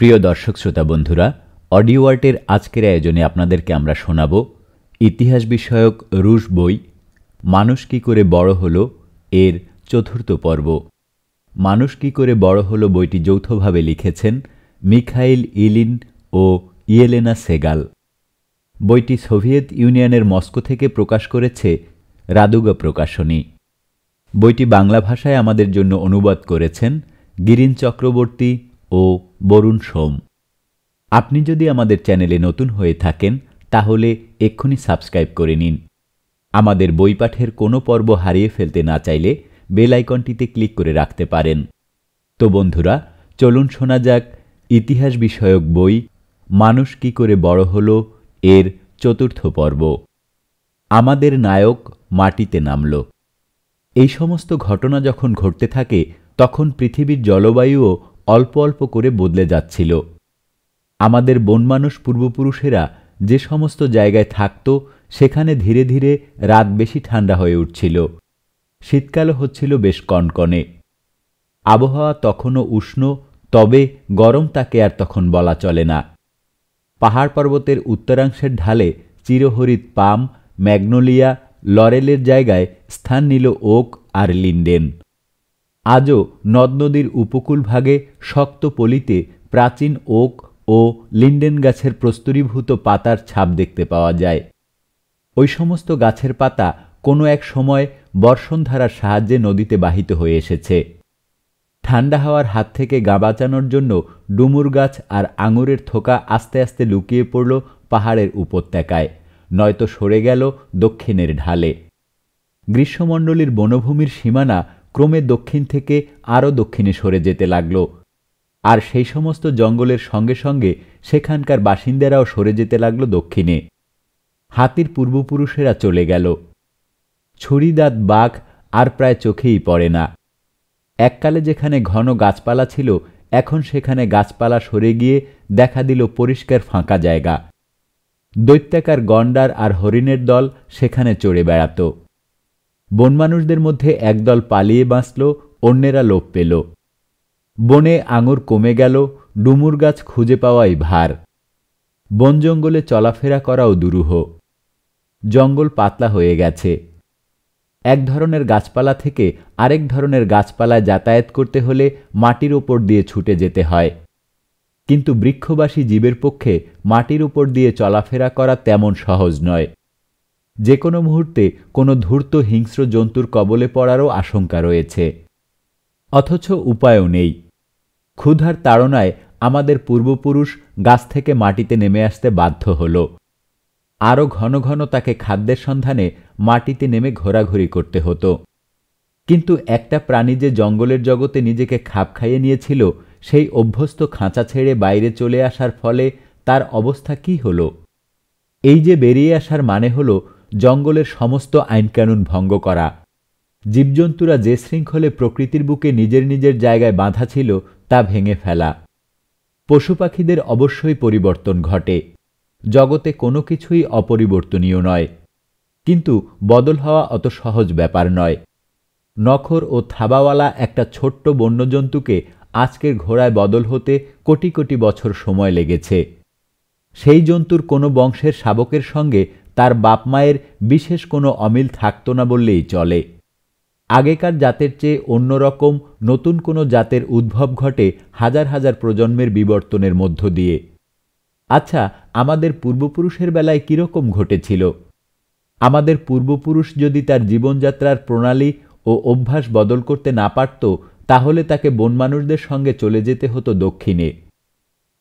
প্রিয় দর্শক শ্রোতা বন্ধুরা অডিও আর্টের আজকের আয়োজনে আপনাদেরকে আমরা শোনাব ইতিহাস বিষয়ক রুশ বই মানুষ কি করে বড় হলো এর চতুর্থ পর্ব মানুষ কি করে বড় হলো বইটি যৌথভাবে লিখেছেন মিখাইল ইলিন ও ইয়েলেনা সেগাল বইটি সোভিয়েত ইউনিয়নের মস্কো থেকে প্রকাশ করেছে রাদুগা প্রকাশনী বইটি বাংলা ভাষায় আমাদের জন্য অনুবাদ করেছেন গিরিন চক্রবর্তী ও বরুণ সোম আপনি যদি আমাদের চ্যানেলে নতুন হয়ে থাকেন তাহলে এক্ষুনি সাবস্ক্রাইব করে নিন আমাদের বই পাঠের কোনো পর্ব হারিয়ে ফেলতে না চাইলে বেল আইকনটিতে ক্লিক করে রাখতে পারেন তো বন্ধুরা চলুন শোনা যাক ইতিহাস বিষয়ক বই মানুষ কি করে বড় হল এর চতুর্থ পর্ব আমাদের নায়ক মাটিতে নামল এই সমস্ত ঘটনা যখন ঘটতে থাকে তখন পৃথিবীর জলবায়ুও অল্প অল্প করে বদলে যাচ্ছিল আমাদের বনমানুষ পূর্বপুরুষেরা যে সমস্ত জায়গায় থাকত সেখানে ধীরে ধীরে রাত বেশি ঠান্ডা হয়ে উঠছিল শীতকালও হচ্ছিল বেশ কনকনে আবহাওয়া তখনও উষ্ণ তবে গরম তাকে আর তখন বলা চলে না পাহাড় পর্বতের উত্তরাংশের ঢালে চিরহরিত পাম ম্যাগনোলিয়া লরেলের জায়গায় স্থান নিল ওক আর লিন্ডেন আজও নদ নদীর উপকূলভাগে শক্ত পলিতে প্রাচীন ওক ও লিন্ডেন গাছের প্রস্তরীভূত পাতার ছাপ দেখতে পাওয়া যায় ওই সমস্ত গাছের পাতা কোনো এক সময় বর্ষণধারার সাহায্যে নদীতে বাহিত হয়ে এসেছে ঠান্ডা হাওয়ার হাত থেকে গা বাঁচানোর জন্য ডুমুর গাছ আর আঙুরের থোকা আস্তে আস্তে লুকিয়ে পড়ল পাহাড়ের উপত্যকায় নয়তো সরে গেল দক্ষিণের ঢালে গ্রীষ্মমণ্ডলীর বনভূমির সীমানা ক্রমে দক্ষিণ থেকে আরও দক্ষিণে সরে যেতে লাগল আর সেই সমস্ত জঙ্গলের সঙ্গে সঙ্গে সেখানকার বাসিন্দারাও সরে যেতে লাগল দক্ষিণে হাতির পূর্বপুরুষেরা চলে গেল ছুরিদাঁত বাঘ আর প্রায় চোখেই পড়ে না এককালে যেখানে ঘন গাছপালা ছিল এখন সেখানে গাছপালা সরে গিয়ে দেখা দিল পরিষ্কার ফাঁকা জায়গা দৈত্যাকার গন্ডার আর হরিণের দল সেখানে চড়ে বেড়াত বনমানুষদের মধ্যে একদল পালিয়ে বাঁচল অন্যেরা লোপ পেল বনে আঙুর কমে গেল ডুমুর গাছ খুঁজে পাওয়াই ভার বন জঙ্গলে চলাফেরা করাও দুরূহ জঙ্গল পাতলা হয়ে গেছে এক ধরনের গাছপালা থেকে আরেক ধরনের গাছপালায় যাতায়াত করতে হলে মাটির ওপর দিয়ে ছুটে যেতে হয় কিন্তু বৃক্ষবাসী জীবের পক্ষে মাটির ওপর দিয়ে চলাফেরা করা তেমন সহজ নয় যে কোনো মুহূর্তে কোনো ধূর্ত হিংস্র জন্তুর কবলে পড়ারও আশঙ্কা রয়েছে অথচ উপায়ও নেই ক্ষুধার তাড়নায় আমাদের পূর্বপুরুষ গাছ থেকে মাটিতে নেমে আসতে বাধ্য হল আরও ঘন ঘন তাকে খাদ্যের সন্ধানে মাটিতে নেমে ঘোরাঘুরি করতে হতো কিন্তু একটা প্রাণী যে জঙ্গলের জগতে নিজেকে খাপ খাইয়ে নিয়েছিল সেই অভ্যস্ত খাঁচা ছেড়ে বাইরে চলে আসার ফলে তার অবস্থা কি হল এই যে বেরিয়ে আসার মানে হলো জঙ্গলের সমস্ত আইনকানুন ভঙ্গ করা জীবজন্তুরা যে শৃঙ্খলে প্রকৃতির বুকে নিজের নিজের জায়গায় বাঁধা ছিল তা ভেঙে ফেলা পশু পাখিদের অবশ্যই পরিবর্তন ঘটে জগতে কোনো কিছুই অপরিবর্তনীয় নয় কিন্তু বদল হওয়া অত সহজ ব্যাপার নয় নখর ও থাবাওয়ালা একটা ছোট্ট বন্যজন্তুকে আজকের ঘোড়ায় বদল হতে কোটি কোটি বছর সময় লেগেছে সেই জন্তুর কোনো বংশের শাবকের সঙ্গে তার বাপ মায়ের বিশেষ কোনো অমিল থাকত না বললেই চলে আগেকার জাতের চেয়ে অন্যরকম নতুন কোনো জাতের উদ্ভব ঘটে হাজার হাজার প্রজন্মের বিবর্তনের মধ্য দিয়ে আচ্ছা আমাদের পূর্বপুরুষের বেলায় কীরকম ঘটেছিল আমাদের পূর্বপুরুষ যদি তার জীবনযাত্রার প্রণালী ও অভ্যাস বদল করতে না পারত তাহলে তাকে বনমানুষদের সঙ্গে চলে যেতে হতো দক্ষিণে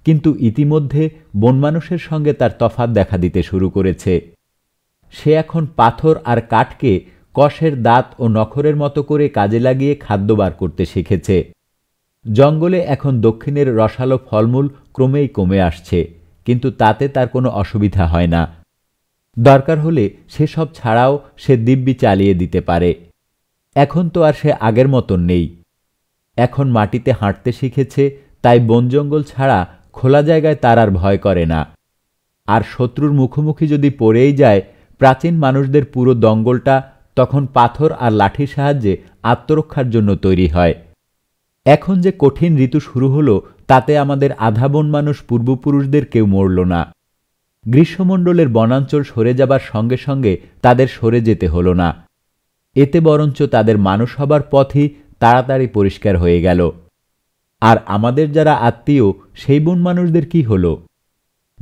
কিন্তু ইতিমধ্যে বনমানুষের সঙ্গে তার তফাত দেখা দিতে শুরু করেছে সে এখন পাথর আর কাঠকে কষের দাঁত ও নখরের মতো করে কাজে লাগিয়ে খাদ্য বার করতে শিখেছে জঙ্গলে এখন দক্ষিণের রসালো ফলমূল ক্রমেই কমে আসছে কিন্তু তাতে তার কোনো অসুবিধা হয় না দরকার হলে সেসব ছাড়াও সে দিব্যি চালিয়ে দিতে পারে এখন তো আর সে আগের মতন নেই এখন মাটিতে হাঁটতে শিখেছে তাই বন জঙ্গল ছাড়া খোলা জায়গায় তার আর ভয় করে না আর শত্রুর মুখোমুখি যদি পড়েই যায় প্রাচীন মানুষদের পুরো দঙ্গলটা তখন পাথর আর লাঠির সাহায্যে আত্মরক্ষার জন্য তৈরি হয় এখন যে কঠিন ঋতু শুরু হলো তাতে আমাদের আধাবন মানুষ পূর্বপুরুষদের কেউ মরল না গ্রীষ্মমণ্ডলের বনাঞ্চল সরে যাবার সঙ্গে সঙ্গে তাদের সরে যেতে হলো না এতে বরঞ্চ তাদের মানুষ হবার পথই তাড়াতাড়ি পরিষ্কার হয়ে গেল আর আমাদের যারা আত্মীয় সেই বন মানুষদের কি হল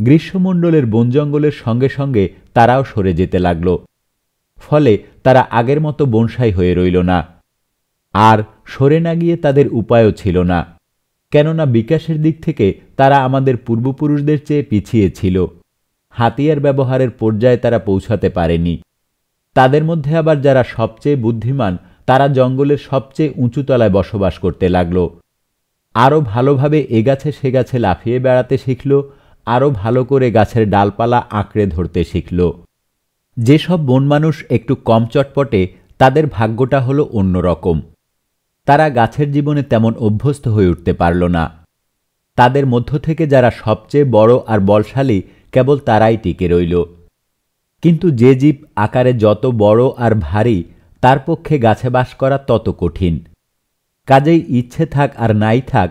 গ্রীষ্মমণ্ডলের বন জঙ্গলের সঙ্গে সঙ্গে তারাও সরে যেতে লাগল ফলে তারা আগের মতো বনসাই হয়ে রইল না আর সরে না গিয়ে তাদের উপায়ও ছিল না কেননা বিকাশের দিক থেকে তারা আমাদের পূর্বপুরুষদের চেয়ে পিছিয়ে ছিল হাতিয়ার ব্যবহারের পর্যায়ে তারা পৌঁছাতে পারেনি তাদের মধ্যে আবার যারা সবচেয়ে বুদ্ধিমান তারা জঙ্গলের সবচেয়ে উঁচু তলায় বসবাস করতে লাগল আরও ভালোভাবে এগাছে সে গাছে লাফিয়ে বেড়াতে শিখল আরও ভালো করে গাছের ডালপালা আঁকড়ে ধরতে শিখল যেসব বন মানুষ একটু কম চটপটে তাদের ভাগ্যটা হলো অন্যরকম তারা গাছের জীবনে তেমন অভ্যস্ত হয়ে উঠতে পারল না তাদের মধ্য থেকে যারা সবচেয়ে বড় আর বলশালী কেবল তারাই টিকে রইল কিন্তু যে জীব আকারে যত বড় আর ভারী তার পক্ষে গাছে বাস করা তত কঠিন কাজেই ইচ্ছে থাক আর নাই থাক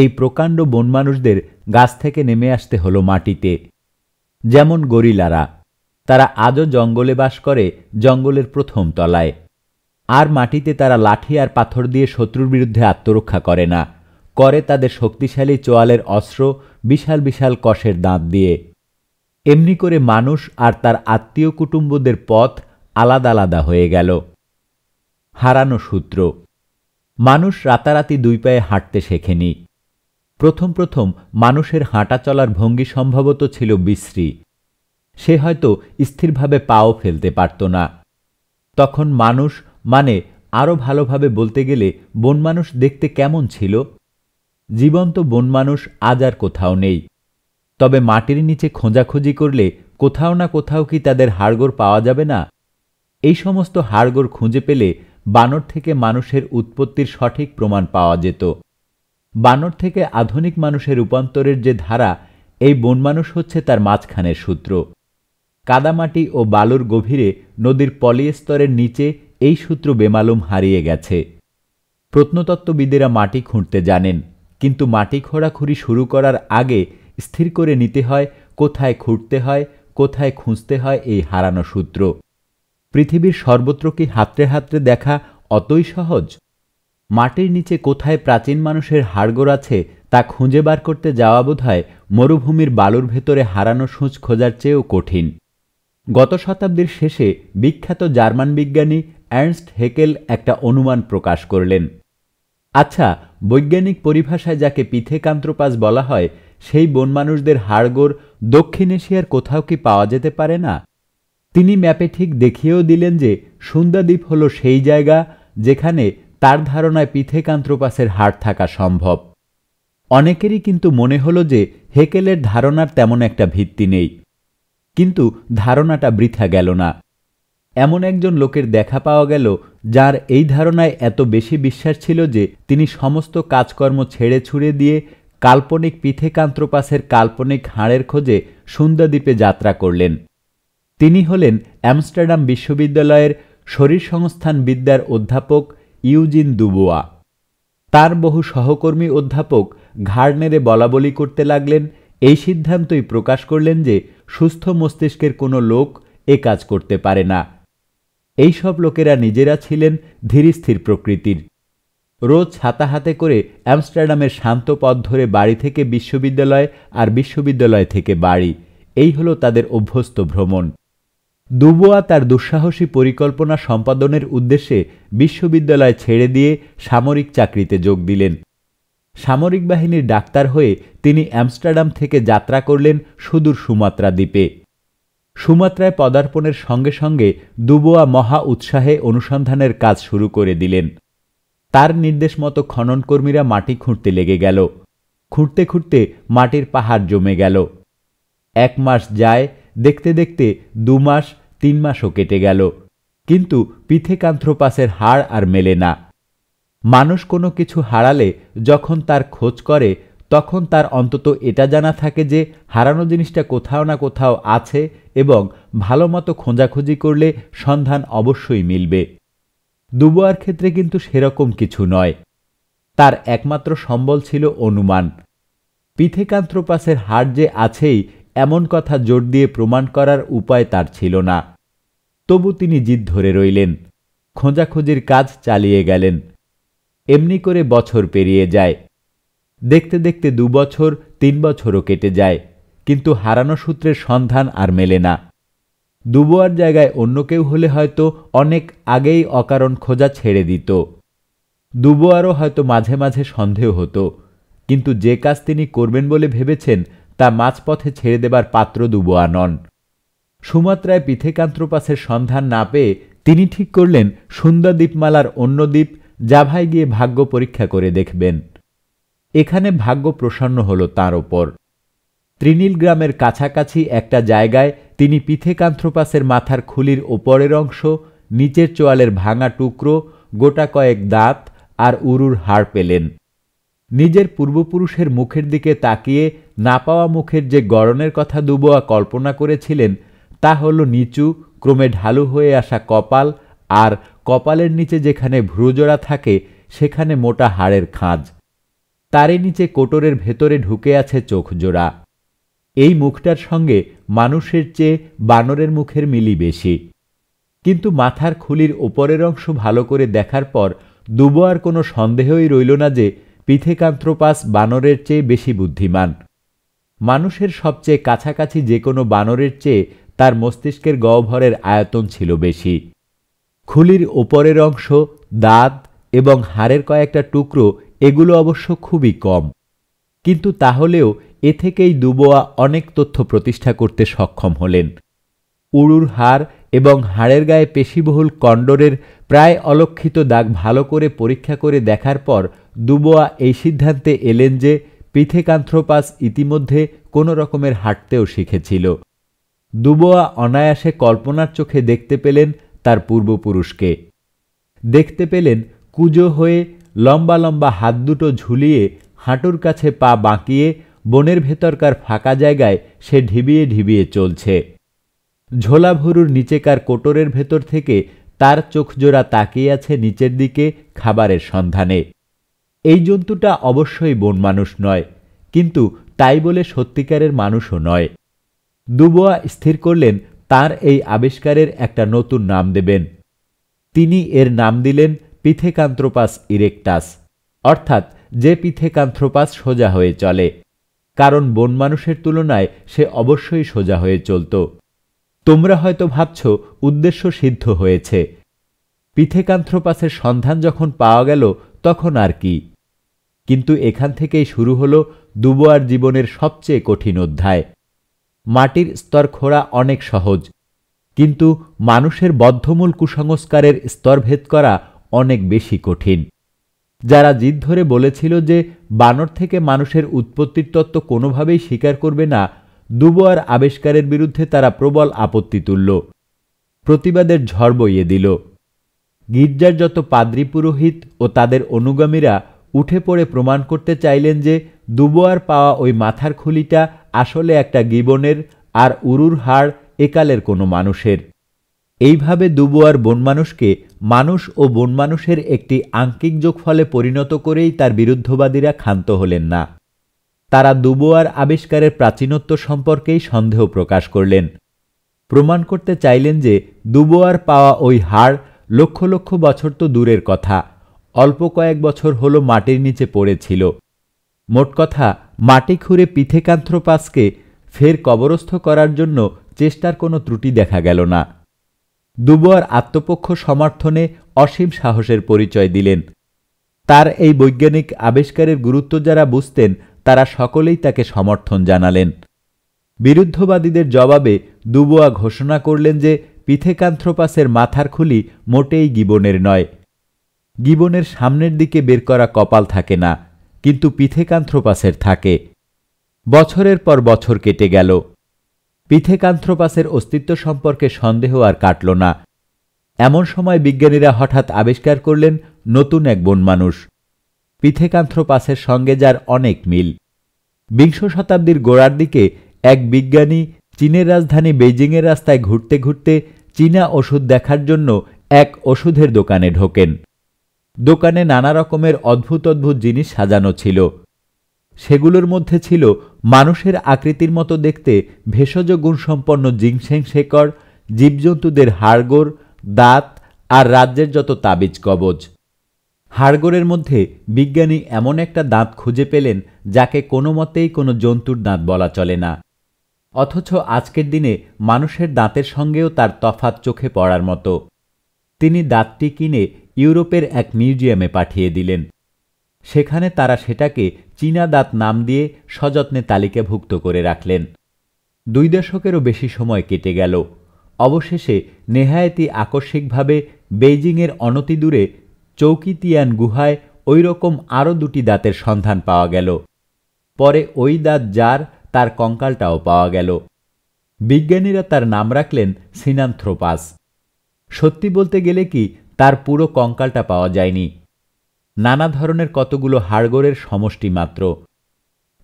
এই প্রকাণ্ড বন মানুষদের গাছ থেকে নেমে আসতে হলো মাটিতে যেমন গরিলারা তারা আজও জঙ্গলে বাস করে জঙ্গলের প্রথম তলায় আর মাটিতে তারা লাঠি আর পাথর দিয়ে শত্রুর বিরুদ্ধে আত্মরক্ষা করে না করে তাদের শক্তিশালী চোয়ালের অস্ত্র বিশাল বিশাল কষের দাঁত দিয়ে এমনি করে মানুষ আর তার আত্মীয় কুটুম্বদের পথ আলাদা আলাদা হয়ে গেল হারানো সূত্র মানুষ রাতারাতি দুই পায়ে হাঁটতে শেখেনি প্রথম প্রথম মানুষের হাঁটা চলার ভঙ্গি সম্ভবত ছিল বিশ্রী সে হয়তো স্থিরভাবে পাও ফেলতে পারত না তখন মানুষ মানে আরও ভালোভাবে বলতে গেলে বনমানুষ দেখতে কেমন ছিল জীবন্ত বনমানুষ আজ আর কোথাও নেই তবে মাটির নিচে খোঁজাখুঁজি করলে কোথাও না কোথাও কি তাদের হাড়গোড় পাওয়া যাবে না এই সমস্ত হাড়গোড় খুঁজে পেলে বানর থেকে মানুষের উৎপত্তির সঠিক প্রমাণ পাওয়া যেত বানর থেকে আধুনিক মানুষের রূপান্তরের যে ধারা এই বন মানুষ হচ্ছে তার মাঝখানের সূত্র কাদামাটি ও বালুর গভীরে নদীর পলিস্তরের নিচে এই সূত্র বেমালুম হারিয়ে গেছে প্রত্নতত্ত্ববিদেরা মাটি খুঁড়তে জানেন কিন্তু মাটি খোঁড়াখুড়ি শুরু করার আগে স্থির করে নিতে হয় কোথায় খুঁড়তে হয় কোথায় খুঁজতে হয় এই হারানো সূত্র পৃথিবীর সর্বত্র কি হাতড়ে হাতড়ে দেখা অতই সহজ মাটির নিচে কোথায় প্রাচীন মানুষের হাড়গোড় আছে তা খুঁজে বার করতে যাওয়া বোধহয় মরুভূমির বালুর ভেতরে হারানো সূচ খোঁজার চেয়েও কঠিন গত শতাব্দীর শেষে বিখ্যাত জার্মান বিজ্ঞানী অ্যান্ডস্ট হেকেল একটা অনুমান প্রকাশ করলেন আচ্ছা বৈজ্ঞানিক পরিভাষায় যাকে পিথেকান্ত্রোপাস বলা হয় সেই বন মানুষদের হাড়গোড় দক্ষিণ এশিয়ার কোথাও কি পাওয়া যেতে পারে না তিনি ম্যাপে ঠিক দেখিয়েও দিলেন যে সুন্দাদ্বীপ হল সেই জায়গা যেখানে তার ধারণায় পিথেকান্ত্রোপাসের হাড় থাকা সম্ভব অনেকেরই কিন্তু মনে হল যে হেকেলের ধারণার তেমন একটা ভিত্তি নেই কিন্তু ধারণাটা বৃথা গেল না এমন একজন লোকের দেখা পাওয়া গেল যার এই ধারণায় এত বেশি বিশ্বাস ছিল যে তিনি সমস্ত কাজকর্ম ছেড়ে ছুড়ে দিয়ে কাল্পনিক পিথেকান্ত্রোপাসের কাল্পনিক হাড়ের খোঁজে সুন্দাদ্বীপে যাত্রা করলেন তিনি হলেন অ্যামস্টারডাম বিশ্ববিদ্যালয়ের শরীর সংস্থান বিদ্যার অধ্যাপক ইউজিন দুবোয়া তার বহু সহকর্মী অধ্যাপক ঘাড় বলাবলি করতে লাগলেন এই সিদ্ধান্তই প্রকাশ করলেন যে সুস্থ মস্তিষ্কের কোনো লোক এ কাজ করতে পারে না এই সব লোকেরা নিজেরা ছিলেন ধীরস্থির প্রকৃতির রোজ ছাতা হাতে করে অ্যামস্টারডামের শান্ত পথ ধরে বাড়ি থেকে বিশ্ববিদ্যালয় আর বিশ্ববিদ্যালয় থেকে বাড়ি এই হলো তাদের অভ্যস্ত ভ্রমণ দুবোয়া তার দুঃসাহসী পরিকল্পনা সম্পাদনের উদ্দেশ্যে বিশ্ববিদ্যালয় ছেড়ে দিয়ে সামরিক চাকরিতে যোগ দিলেন সামরিক বাহিনীর ডাক্তার হয়ে তিনি অ্যামস্টারডাম থেকে যাত্রা করলেন সুদূর সুমাত্রা দ্বীপে সুমাত্রায় পদার্পণের সঙ্গে সঙ্গে দুবোয়া মহা উৎসাহে অনুসন্ধানের কাজ শুরু করে দিলেন তার নির্দেশ মতো খননকর্মীরা মাটি খুঁড়তে লেগে গেল খুঁড়তে খুঁড়তে মাটির পাহাড় জমে গেল এক মাস যায় দেখতে দেখতে দু মাস তিন মাসও কেটে গেল কিন্তু পিথেকান্থ্রোপাসের হাড় আর মেলে না মানুষ কোনো কিছু হারালে যখন তার খোঁজ করে তখন তার অন্তত এটা জানা থাকে যে হারানো জিনিসটা কোথাও না কোথাও আছে এবং ভালো মতো খোঁজাখুঁজি করলে সন্ধান অবশ্যই মিলবে দুবোয়ার ক্ষেত্রে কিন্তু সেরকম কিছু নয় তার একমাত্র সম্বল ছিল অনুমান পিথেকান্থ্রোপাসের হাড় যে আছেই এমন কথা জোর দিয়ে প্রমাণ করার উপায় তার ছিল না তবু তিনি জিদ ধরে রইলেন খোঁজাখুঁজির কাজ চালিয়ে গেলেন এমনি করে বছর পেরিয়ে যায় দেখতে দেখতে দু বছর তিন বছরও কেটে যায় কিন্তু হারানো সূত্রের সন্ধান আর মেলে না দুবোয়ার জায়গায় অন্য কেউ হলে হয়তো অনেক আগেই অকারণ খোঁজা ছেড়ে দিত দুবোয়ারও হয়তো মাঝে মাঝে সন্দেহ হতো কিন্তু যে কাজ তিনি করবেন বলে ভেবেছেন তা মাঝপথে ছেড়ে দেবার পাত্র দুবোয়া নন সুমাত্রায় পিথেকান্ত্রোপাসের সন্ধান না পেয়ে তিনি ঠিক করলেন সুন্দর দ্বীপমালার অন্য দ্বীপ জাভাই গিয়ে ভাগ্য পরীক্ষা করে দেখবেন এখানে ভাগ্য প্রসন্ন হল তার ওপর ত্রিনীল গ্রামের কাছাকাছি একটা জায়গায় তিনি পিথেকান্থ্রোপাসের মাথার খুলির ওপরের অংশ নিচের চোয়ালের ভাঙা টুকরো গোটা কয়েক দাঁত আর উরুর হাড় পেলেন নিজের পূর্বপুরুষের মুখের দিকে তাকিয়ে না পাওয়া মুখের যে গড়নের কথা দুবোয়া কল্পনা করেছিলেন তা হল নিচু ক্রমে ঢালু হয়ে আসা কপাল আর কপালের নিচে যেখানে ভ্রুজোড়া থাকে সেখানে মোটা হাড়ের খাঁজ তারই নিচে কোটরের ভেতরে ঢুকে আছে চোখজোড়া এই মুখটার সঙ্গে মানুষের চেয়ে বানরের মুখের মিলি বেশি কিন্তু মাথার খুলির ওপরের অংশ ভালো করে দেখার পর দুবোয়ার কোনো সন্দেহই রইল না যে পিথেকান্ত্রোপাস বানরের চেয়ে বেশি বুদ্ধিমান মানুষের সবচেয়ে কাছাকাছি যে কোনো বানরের চেয়ে তার মস্তিষ্কের গহ্বরের আয়তন ছিল বেশি খুলির ওপরের অংশ দাঁত এবং হাড়ের কয়েকটা টুকরো এগুলো অবশ্য খুবই কম কিন্তু তাহলেও এ থেকেই দুবোয়া অনেক তথ্য প্রতিষ্ঠা করতে সক্ষম হলেন উড়ুর হাড় এবং হাড়ের গায়ে পেশিবহুল কণ্ডরের প্রায় অলক্ষিত দাগ ভালো করে পরীক্ষা করে দেখার পর দুবোয়া এই সিদ্ধান্তে এলেন যে পিথেকান্থ্রোপাস ইতিমধ্যে কোনো রকমের হাঁটতেও শিখেছিল দুবোয়া অনায়াসে কল্পনার চোখে দেখতে পেলেন তার পূর্বপুরুষকে দেখতে পেলেন কুজো হয়ে লম্বা লম্বা হাত দুটো ঝুলিয়ে হাঁটুর কাছে পা বাঁকিয়ে বনের ভেতরকার ফাঁকা জায়গায় সে ঢিবিয়ে ঢিবিয়ে চলছে ঝোলাভুরুর নিচেকার কোটরের ভেতর থেকে তার চোখজোড়া তাকিয়ে আছে নিচের দিকে খাবারের সন্ধানে এই জন্তুটা অবশ্যই বন মানুষ নয় কিন্তু তাই বলে সত্যিকারের মানুষও নয় দুবোয়া স্থির করলেন তার এই আবিষ্কারের একটা নতুন নাম দেবেন তিনি এর নাম দিলেন পিথেকান্থ্রোপাস ইরেকটাস অর্থাৎ যে পিথেকান্থ্রোপাস সোজা হয়ে চলে কারণ বন মানুষের তুলনায় সে অবশ্যই সোজা হয়ে চলত তোমরা হয়তো ভাবছ উদ্দেশ্য সিদ্ধ হয়েছে পিথেকান্থ্রোপাসের সন্ধান যখন পাওয়া গেল তখন আর কি কিন্তু এখান থেকেই শুরু হল দুবোয়ার জীবনের সবচেয়ে কঠিন অধ্যায় মাটির স্তর খোঁড়া অনেক সহজ কিন্তু মানুষের বদ্ধমূল কুসংস্কারের স্তরভেদ করা অনেক বেশি কঠিন যারা জিদ ধরে বলেছিল যে বানর থেকে মানুষের উৎপত্তির তত্ত্ব কোনোভাবেই স্বীকার করবে না দুবোয়ার আবিষ্কারের বিরুদ্ধে তারা প্রবল আপত্তি তুলল প্রতিবাদের ঝড় বইয়ে দিল গির্জার যত পাদ্রী পুরোহিত ও তাদের অনুগামীরা উঠে পড়ে প্রমাণ করতে চাইলেন যে দুবোয়ার পাওয়া ওই মাথার খুলিটা আসলে একটা গিবনের আর উরুর হাড় একালের কোনো মানুষের এইভাবে দুবোয়ার বনমানুষকে মানুষ ও বনমানুষের একটি আঙ্কিক যোগফলে পরিণত করেই তার বিরুদ্ধবাদীরা ক্ষান্ত হলেন না তারা দুবোয়ার আবিষ্কারের প্রাচীনত্ব সম্পর্কেই সন্দেহ প্রকাশ করলেন প্রমাণ করতে চাইলেন যে দুবোয়ার পাওয়া ওই হাড় লক্ষ লক্ষ বছর তো দূরের কথা অল্প কয়েক বছর হলো মাটির নিচে পড়েছিল মোট কথা মাটি খুঁড়ে পিথেকান্থ্রোপাসকে ফের কবরস্থ করার জন্য চেষ্টার কোনো ত্রুটি দেখা গেল না দুবর আত্মপক্ষ সমর্থনে অসীম সাহসের পরিচয় দিলেন তার এই বৈজ্ঞানিক আবিষ্কারের গুরুত্ব যারা বুঝতেন তারা সকলেই তাকে সমর্থন জানালেন বিরুদ্ধবাদীদের জবাবে দুবোয়া ঘোষণা করলেন যে পিথেকান্থ্রোপাসের মাথার খুলি মোটেই গিবনের নয় গিবনের সামনের দিকে বের করা কপাল থাকে না কিন্তু পিথেকান্থ্রোপাসের থাকে বছরের পর বছর কেটে গেল পিথেকান্থ্রোপাসের অস্তিত্ব সম্পর্কে সন্দেহ আর কাটল না এমন সময় বিজ্ঞানীরা হঠাৎ আবিষ্কার করলেন নতুন এক বন মানুষ পিথেকান্থ্রোপাসের সঙ্গে যার অনেক মিল বিংশ শতাব্দীর গোড়ার দিকে এক বিজ্ঞানী চীনের রাজধানী বেজিংয়ের রাস্তায় ঘুরতে ঘুরতে চীনা ওষুধ দেখার জন্য এক ওষুধের দোকানে ঢোকেন দোকানে নানা রকমের অদ্ভুত অদ্ভুত জিনিস সাজানো ছিল সেগুলোর মধ্যে ছিল মানুষের আকৃতির মতো দেখতে ভেষজ গুণসম্পন্ন জিংসেং শেকর জীবজন্তুদের হাড়গোর দাঁত আর রাজ্যের যত তাবিজ কবজ হাড়গোড়ের মধ্যে বিজ্ঞানী এমন একটা দাঁত খুঁজে পেলেন যাকে কোনো মতেই কোনো জন্তুর দাঁত বলা চলে না অথচ আজকের দিনে মানুষের দাঁতের সঙ্গেও তার তফাত চোখে পড়ার মতো তিনি দাঁতটি কিনে ইউরোপের এক মিউজিয়ামে পাঠিয়ে দিলেন সেখানে তারা সেটাকে চীনা দাঁত নাম দিয়ে সযত্নে তালিকাভুক্ত করে রাখলেন দুই দশকেরও বেশি সময় কেটে গেল অবশেষে নেহায়েতি আকস্মিকভাবে বেইজিংয়ের অনতিদূরে চৌকিতিয়ান গুহায় ওই রকম আরও দুটি দাঁতের সন্ধান পাওয়া গেল পরে ওই দাঁত যার তার কঙ্কালটাও পাওয়া গেল বিজ্ঞানীরা তার নাম রাখলেন সিনান্থ্রোপাস সত্যি বলতে গেলে কি তার পুরো কঙ্কালটা পাওয়া যায়নি নানা ধরনের কতগুলো হাড়গোড়ের সমষ্টি মাত্র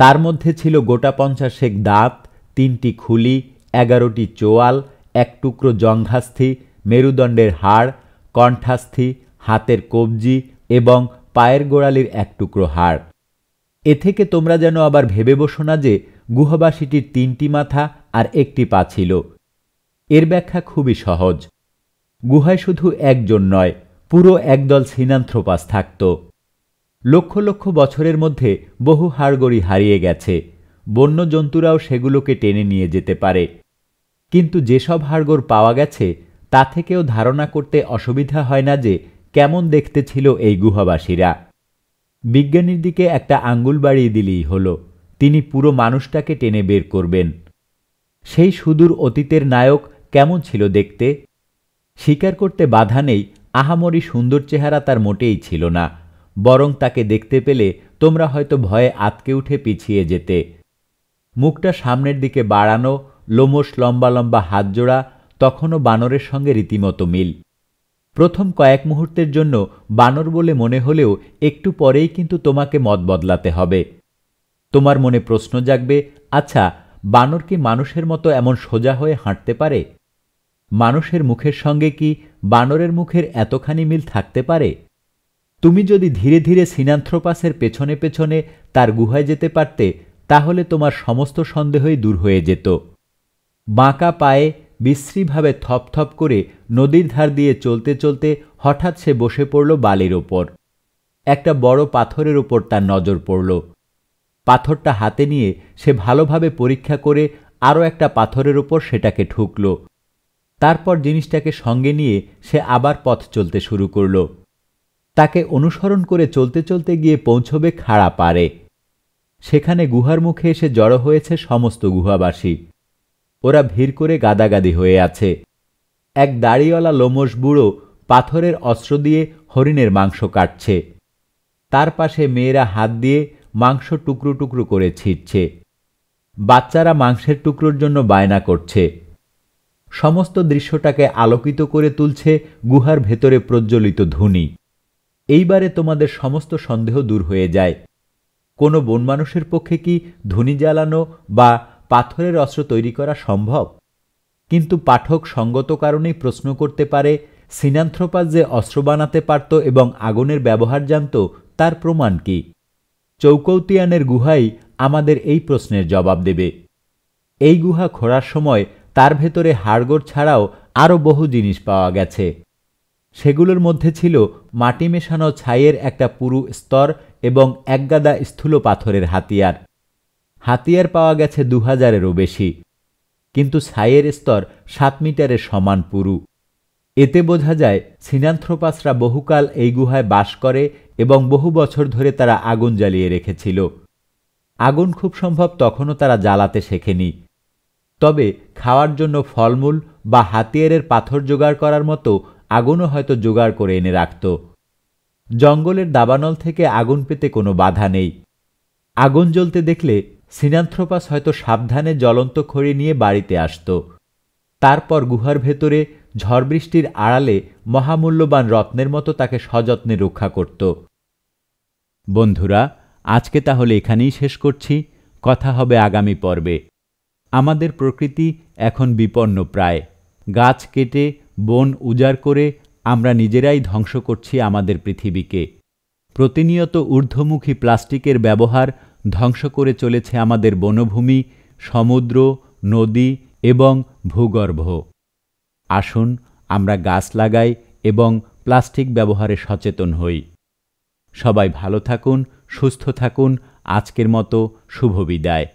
তার মধ্যে ছিল গোটা পঞ্চাশেক দাঁত তিনটি খুলি এগারোটি চোয়াল এক টুকরো জঙ্ঘাস্থি মেরুদণ্ডের হাড় কণ্ঠাস্থি হাতের কবজি এবং পায়ের গোড়ালির এক টুকরো হাড় এ থেকে তোমরা যেন আবার ভেবে বসো না যে গুহবাসীটির তিনটি মাথা আর একটি পা ছিল এর ব্যাখ্যা খুবই সহজ গুহায় শুধু একজন নয় পুরো একদল সিনান্থ্রোপাস থাকত লক্ষ লক্ষ বছরের মধ্যে বহু হাড়গড়ি হারিয়ে গেছে বন্য জন্তুরাও সেগুলোকে টেনে নিয়ে যেতে পারে কিন্তু যেসব হাড়গোড় পাওয়া গেছে তা থেকেও ধারণা করতে অসুবিধা হয় না যে কেমন দেখতে ছিল এই গুহাবাসীরা বিজ্ঞানীর দিকে একটা আঙ্গুল বাড়িয়ে দিলেই হল তিনি পুরো মানুষটাকে টেনে বের করবেন সেই সুদূর অতীতের নায়ক কেমন ছিল দেখতে স্বীকার করতে বাধা নেই আহামরি সুন্দর চেহারা তার মোটেই ছিল না বরং তাকে দেখতে পেলে তোমরা হয়তো ভয়ে আতকে উঠে পিছিয়ে যেতে মুখটা সামনের দিকে বাড়ানো লোমশ লম্বা লম্বা হাতজোড়া তখনও বানরের সঙ্গে রীতিমতো মিল প্রথম কয়েক মুহূর্তের জন্য বানর বলে মনে হলেও একটু পরেই কিন্তু তোমাকে মত বদলাতে হবে তোমার মনে প্রশ্ন জাগবে আচ্ছা বানর কি মানুষের মতো এমন সোজা হয়ে হাঁটতে পারে মানুষের মুখের সঙ্গে কি বানরের মুখের এতখানি মিল থাকতে পারে তুমি যদি ধীরে ধীরে সিনান্থ্রোপাসের পেছনে পেছনে তার গুহায় যেতে পারতে তাহলে তোমার সমস্ত সন্দেহই দূর হয়ে যেত বাঁকা পায়ে বিশ্রীভাবে থপথপ করে নদীর ধার দিয়ে চলতে চলতে হঠাৎ সে বসে পড়ল বালির ওপর একটা বড় পাথরের ওপর তার নজর পড়ল পাথরটা হাতে নিয়ে সে ভালোভাবে পরীক্ষা করে আরও একটা পাথরের ওপর সেটাকে ঠুকল তারপর জিনিসটাকে সঙ্গে নিয়ে সে আবার পথ চলতে শুরু করল তাকে অনুসরণ করে চলতে চলতে গিয়ে পৌঁছবে খাড়া পারে সেখানে গুহার মুখে এসে জড়ো হয়েছে সমস্ত গুহাবাসী ওরা ভিড় করে গাদাগাদি হয়ে আছে এক দাড়িওয়ালা লোমস বুড়ো পাথরের অস্ত্র দিয়ে হরিণের মাংস কাটছে তার পাশে মেয়েরা হাত দিয়ে মাংস টুকরো টুকরো করে ছিটছে বাচ্চারা মাংসের টুকরোর জন্য বায়না করছে সমস্ত দৃশ্যটাকে আলোকিত করে তুলছে গুহার ভেতরে প্রজ্বলিত ধুনি এইবারে তোমাদের সমস্ত সন্দেহ দূর হয়ে যায় কোনো বন মানুষের পক্ষে কি ধুনি জ্বালানো বা পাথরের অস্ত্র তৈরি করা সম্ভব কিন্তু পাঠক সঙ্গত কারণেই প্রশ্ন করতে পারে সিনান্থ্রোপাস যে অস্ত্র বানাতে পারত এবং আগুনের ব্যবহার জানত তার প্রমাণ কি চৌকৌতিয়ানের গুহাই আমাদের এই প্রশ্নের জবাব দেবে এই গুহা খোড়ার সময় তার ভেতরে হাড়গোড় ছাড়াও আরও বহু জিনিস পাওয়া গেছে সেগুলোর মধ্যে ছিল মাটি মেশানো ছাইয়ের একটা পুরু স্তর এবং একগাদা স্থূল পাথরের হাতিয়ার হাতিয়ার পাওয়া গেছে দু হাজারেরও বেশি কিন্তু ছাইয়ের স্তর সাত মিটারের সমান পুরু এতে বোঝা যায় সিনান্থ্রোপাসরা বহুকাল এই গুহায় বাস করে এবং বহু বছর ধরে তারা আগুন জ্বালিয়ে রেখেছিল আগুন খুব সম্ভব তখনও তারা জ্বালাতে শেখেনি তবে খাওয়ার জন্য ফলমূল বা হাতিয়ারের পাথর জোগাড় করার মতো আগুনও হয়তো জোগাড় করে এনে রাখত জঙ্গলের দাবানল থেকে আগুন পেতে কোনো বাধা নেই আগুন জ্বলতে দেখলে সিনান্থ্রোপাস হয়তো সাবধানে জ্বলন্ত খড়ি নিয়ে বাড়িতে আসত তারপর গুহার ভেতরে ঝড়বৃষ্টির আড়ালে মহামূল্যবান রত্নের মতো তাকে সযত্নে রক্ষা করত বন্ধুরা আজকে তাহলে এখানেই শেষ করছি কথা হবে আগামী পর্বে আমাদের প্রকৃতি এখন বিপন্ন প্রায় গাছ কেটে বন উজাড় করে আমরা নিজেরাই ধ্বংস করছি আমাদের পৃথিবীকে প্রতিনিয়ত ঊর্ধ্বমুখী প্লাস্টিকের ব্যবহার ধ্বংস করে চলেছে আমাদের বনভূমি সমুদ্র নদী এবং ভূগর্ভ আসুন আমরা গাছ লাগাই এবং প্লাস্টিক ব্যবহারে সচেতন হই সবাই ভালো থাকুন সুস্থ থাকুন আজকের মতো শুভ বিদায়